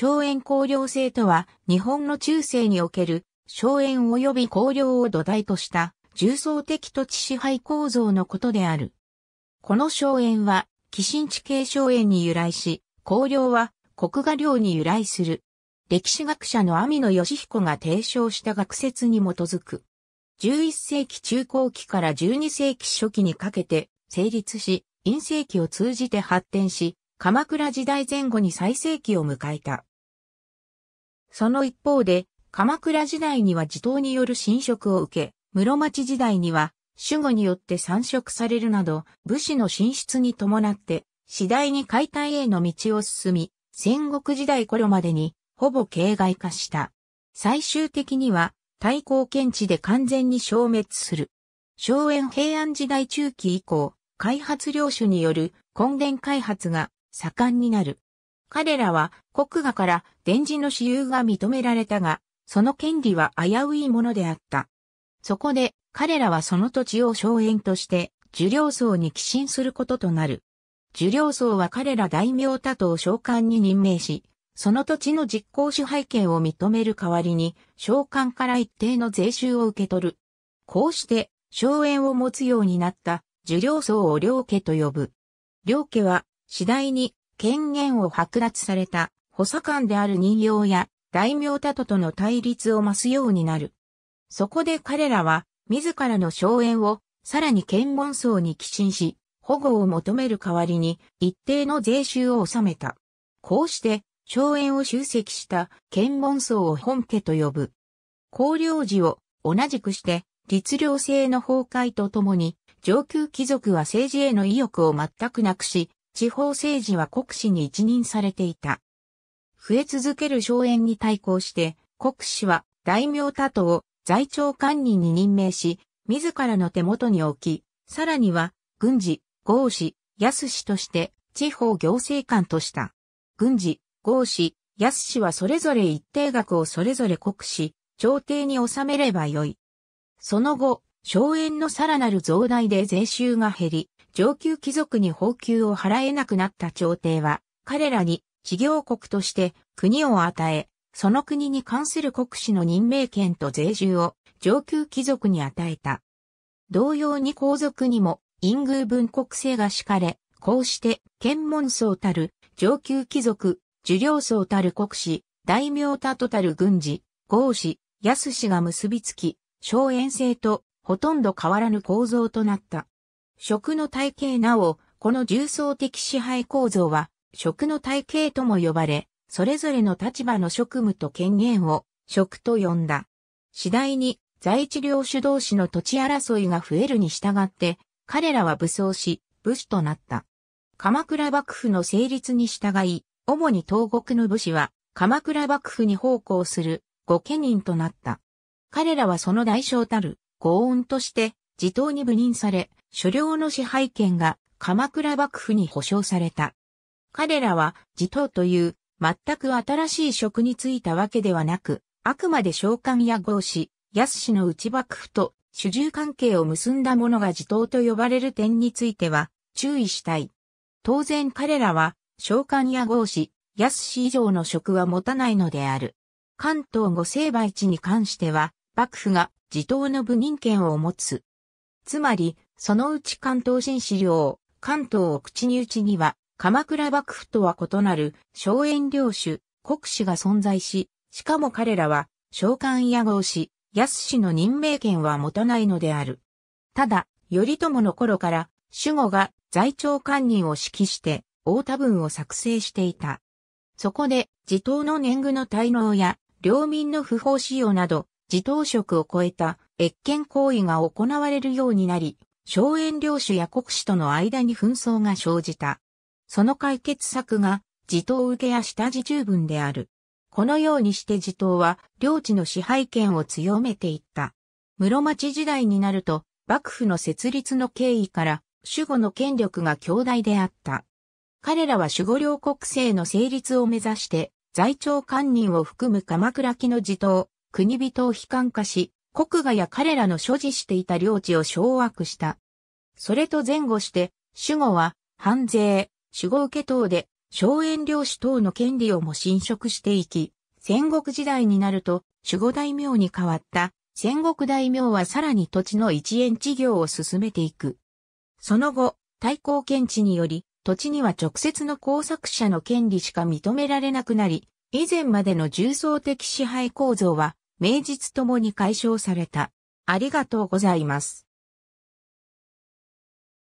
荘園公領制とは、日本の中世における、荘園及び公領を土台とした、重層的土地支配構造のことである。この荘園は、寄進地系荘園に由来し、公領は国画領に由来する。歴史学者の網野義彦が提唱した学説に基づく。11世紀中後期から12世紀初期にかけて成立し、陰世紀を通じて発展し、鎌倉時代前後に最盛期を迎えた。その一方で、鎌倉時代には地頭による侵食を受け、室町時代には守護によって散食されるなど、武士の進出に伴って、次第に解体への道を進み、戦国時代頃までに、ほぼ形骸化した。最終的には、対抗検知で完全に消滅する。荘園平安時代中期以降、開発領主による根田開発が盛んになる。彼らは国画から伝授の私有が認められたが、その権利は危ういものであった。そこで彼らはその土地を荘園として受領層に寄進することとなる。受領層は彼ら大名多を召喚に任命し、その土地の実行支配権を認める代わりに、召喚から一定の税収を受け取る。こうして、荘園を持つようになった、受領層を領家と呼ぶ。領家は、次第に権限を剥奪された補佐官である人形や大名たととの対立を増すようになる。そこで彼らは自らの荘園をさらに検問層に寄進し、保護を求める代わりに一定の税収を納めた。こうして荘園を集積した検問層を本家と呼ぶ。公領寺を同じくして律令制の崩壊とともに上級貴族は政治への意欲を全くなくし、地方政治は国司に一任されていた。増え続ける荘園に対抗して、国司は大名多党を在庁官人に任命し、自らの手元に置き、さらには、軍事、合司、安氏として、地方行政官とした。軍事、合司、安氏はそれぞれ一定額をそれぞれ国司、朝廷に収めればよい。その後、荘園のさらなる増大で税収が減り、上級貴族に報給を払えなくなった朝廷は、彼らに事業国として国を与え、その国に関する国司の任命権と税収を上級貴族に与えた。同様に皇族にも、陰宮文国制が敷かれ、こうして、検問層たる上級貴族、受領層たる国士、大名たとたる軍事、豪士、安氏が結びつき、荘園制とほとんど変わらぬ構造となった。食の体系なお、この重層的支配構造は、食の体系とも呼ばれ、それぞれの立場の職務と権限を、食と呼んだ。次第に、在地領主同士の土地争いが増えるに従って、彼らは武装し、武士となった。鎌倉幕府の成立に従い、主に東国の武士は、鎌倉幕府に奉公する、御家人となった。彼らはその代償たる、御恩として、地頭に部任され、所領の支配権が鎌倉幕府に保障された。彼らは自頭という全く新しい職に就いたわけではなく、あくまで召喚や合士、安氏の内幕府と主従関係を結んだ者が自頭と呼ばれる点については注意したい。当然彼らは召喚や合士、安氏以上の職は持たないのである。関東五成敗地に関しては、幕府が自頭の部任権を持つ。つまり、そのうち関東新資料、関東を口に内には、鎌倉幕府とは異なる、荘園領主、国士が存在し、しかも彼らは、召喚屋合し、安氏の任命権は持たないのである。ただ、頼朝の頃から、守護が在庁官人を指揮して、大多文を作成していた。そこで、自党の年貢の滞納や、領民の不法使用など、自党職を超えた、越権行為が行われるようになり、荘園領主や国士との間に紛争が生じた。その解決策が、地頭受けや下地十分である。このようにして地頭は、領地の支配権を強めていった。室町時代になると、幕府の設立の経緯から、守護の権力が強大であった。彼らは守護領国政の成立を目指して、在庁官人を含む鎌倉期の地頭、国人を悲観化し、国画や彼らの所持していた領地を掌握した。それと前後して、守護は、藩税、守護受け等で、荘園領主等の権利をも侵食していき、戦国時代になると、守護大名に変わった、戦国大名はさらに土地の一円事業を進めていく。その後、対抗検知により、土地には直接の工作者の権利しか認められなくなり、以前までの重層的支配構造は名実ともに解消された。ありがとうございます。